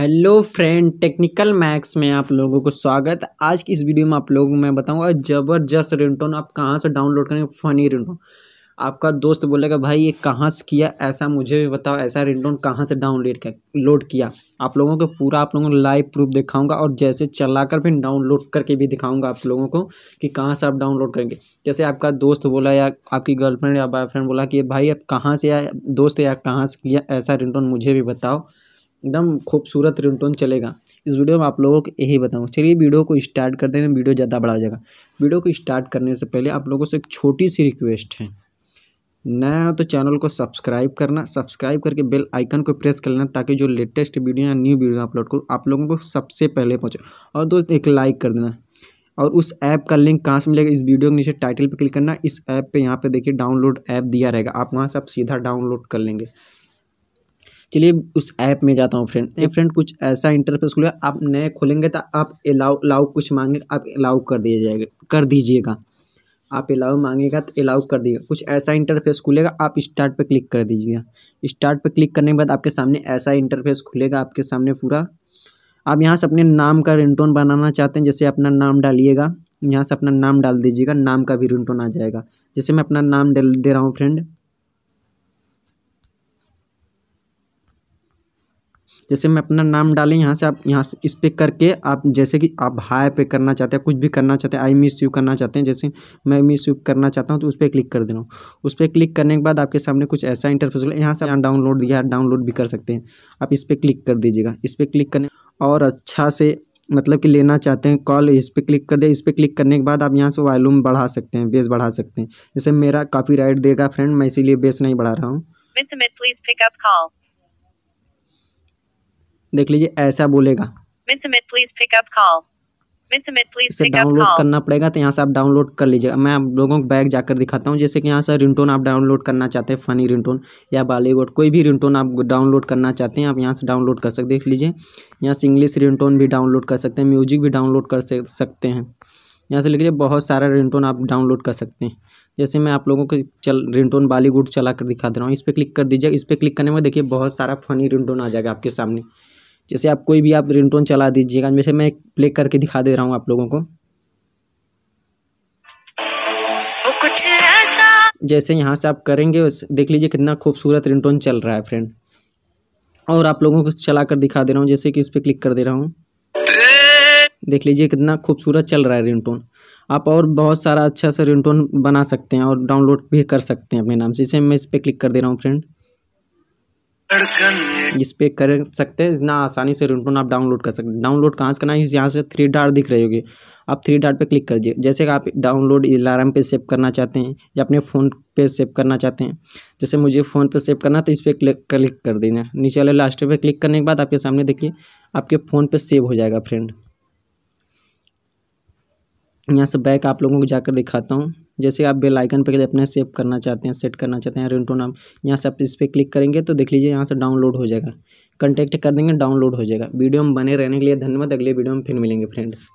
hello friend technical max में आप लोगों को स्वागत आज की इस वीडियो में आप लोगों को मैं बताऊंगा ज़बरदस्त रिंगटोन आप कहाँ से डाउनलोड करेंगे फ़नी रिंगटोन आपका दोस्त बोलेगा भाई ये कहाँ से किया ऐसा मुझे भी बताओ ऐसा रिंगटोन कहाँ से डाउनलोड लोड किया आप लोगों को पूरा आप लोगों को लाइव प्रूफ दिखाऊँगा और जैसे कर फिर डाउनलोड करके भी दिखाऊँगा आप लोगों को कि कहाँ से आप डाउनलोड करेंगे जैसे आपका दोस्त बोला या आपकी गर्लफ्रेंड या बॉयफ्रेंड बोला कि भाई आप कहाँ से आया दोस्त या कहाँ से किया ऐसा रिंगटोन मुझे भी बताओ एकदम खूबसूरत रिंगटोन चलेगा इस वीडियो में आप लोगों को यही बताऊँ चलिए वीडियो को स्टार्ट कर हैं वीडियो ज़्यादा बढ़ा जाएगा वीडियो को स्टार्ट करने से पहले आप लोगों से एक छोटी सी रिक्वेस्ट है नया तो चैनल को सब्सक्राइब करना सब्सक्राइब करके बेल आइकन को प्रेस कर लेना ताकि जो लेटेस्ट वीडियो या न्यू वीडियो अपलोड करूँ आप लोगों को सबसे पहले पहुँचे और दोस्त एक लाइक कर देना और उस ऐप का लिंक कहाँ से मिलेगा इस वीडियो के नीचे टाइटल पर क्लिक करना इस ऐप पे यहाँ पे देखिए डाउनलोड ऐप दिया रहेगा आप वहाँ से आप सीधा डाउनलोड कर लेंगे चलिए उस ऐप में जाता हूँ फ्रेंड ये फ्रेंड कुछ ऐसा इंटरफेस खुलेगा आप नए खोलेंगे तो आप अलाउ अलाउ कुछ मांगे आप अलाउ कर दिया जाएगा कर दीजिएगा आप अलाउ मांगेगा तो अलाउ कर दीजिएगा कुछ ऐसा इंटरफेस खुलेगा आप स्टार्ट पर क्लिक कर दीजिएगा स्टार्ट पर क्लिक करने के बाद आपके सामने ऐसा इंटरफेस खुलेगा आपके सामने पूरा आप यहाँ से अपने नाम का रिंगटोन बनाना चाहते हैं जैसे अपना नाम डालिएगा यहाँ से अपना नाम डाल दीजिएगा नाम का भी रिंगटोन आ जाएगा जैसे मैं अपना नाम दे रहा हूँ फ्रेंड जैसे मैं अपना नाम डालें यहाँ से आप यहाँ से इस पर करके आप जैसे कि आप हाई पे करना चाहते हैं कुछ भी करना चाहते हैं आई मिस यू करना चाहते हैं जैसे मैं मिस यू करना चाहता हूँ तो उस पर क्लिक कर दे रहा हूँ उस पर क्लिक करने के बाद आपके सामने कुछ ऐसा इंटरफेस होगा यहाँ से आप डाउनलोड दिया डाउनलोड भी कर सकते हैं आप इस पर क्लिक कर दीजिएगा इस पर क्लिक करने और अच्छा से मतलब कि लेना चाहते हैं कॉल इस पर क्लिक कर दे इस पर क्लिक करने के बाद आप यहाँ से वॉल्यूम बढ़ा सकते हैं बेस बढ़ा सकते हैं जैसे मेरा राइट देगा फ्रेंड मैं इसीलिए बेस नहीं बढ़ा रहा हूँ देख लीजिए ऐसा बोलेगा डाउनलोड करना पड़ेगा तो यहाँ से आप डाउनलोड कर लीजिएगा मैं आप लोगों को बैग जाकर दिखाता हूँ जैसे कि यहाँ से रिंगटोन आप डाउनलोड करना चाहते हैं फनी रिंगटोन या बॉलीवुड कोई भी रिंगटोन आप डाउनलोड करना चाहते हैं आप यहाँ से डाउनलोड कर सकते देख लीजिए यहाँ से इंग्लिश रिंगटोन भी डाउनलोड कर सकते हैं म्यूजिक भी डाउनलोड कर सकते हैं यहाँ से लिख लीजिए बहुत सारा रिंगटोन आप डाउनलोड कर सकते हैं जैसे मैं आप लोगों को चल रिंगटोन बॉलीवुड चला कर दिखा दे रहा हूँ इस पर क्लिक कर दीजिए इस पर क्लिक करने में देखिए बहुत सारा फनी रिंगटोन आ जाएगा आपके सामने जैसे आप कोई भी आप रिंगटोन चला दीजिएगा जैसे मैं प्ले करके दिखा दे रहा हूँ आप लोगों को जैसे यहाँ से आप करेंगे देख लीजिए कितना खूबसूरत रिंगटोन चल रहा है फ्रेंड और आप लोगों को चला कर दिखा दे रहा हूँ जैसे कि इस पर क्लिक कर दे रहा हूँ देख लीजिए कितना खूबसूरत चल रहा है रिंगटोन आप और बहुत सारा अच्छा सा रिंगटोन बना सकते हैं और डाउनलोड भी कर सकते हैं अपने नाम से इसे मैं इस पर क्लिक कर दे रहा हूँ फ्रेंड इस पे कर सकते हैं इतना आसानी से रिंगटोन आप डाउनलोड कर सकते हैं डाउनलोड कहाँ से करना है यहाँ से थ्री डार दिख रही होगी आप थ्री डार पे क्लिक कर दीजिए जैसे कि आप डाउनलोड अलार्म पे सेव करना चाहते हैं या अपने फ़ोन पे सेव करना चाहते हैं जैसे मुझे फ़ोन पे सेव करना तो इस पर क्लिक क्लिक कर देना नीचे वाले लास्ट पर क्लिक करने के बाद आपके सामने देखिए आपके फ़ोन पर सेव हो जाएगा फ्रेंड यहाँ से बैक आप लोगों को जाकर दिखाता हूँ जैसे आप बेल आइकन पर अपने सेव करना चाहते हैं सेट करना चाहते हैं रिंगटोन आप यहाँ से आप इस पर क्लिक करेंगे तो देख लीजिए यहाँ से डाउनलोड हो जाएगा कंटेक्ट कर देंगे डाउनलोड हो जाएगा वीडियो में बने रहने के लिए धन्यवाद अगले वीडियो में फिर मिलेंगे फ्रेंड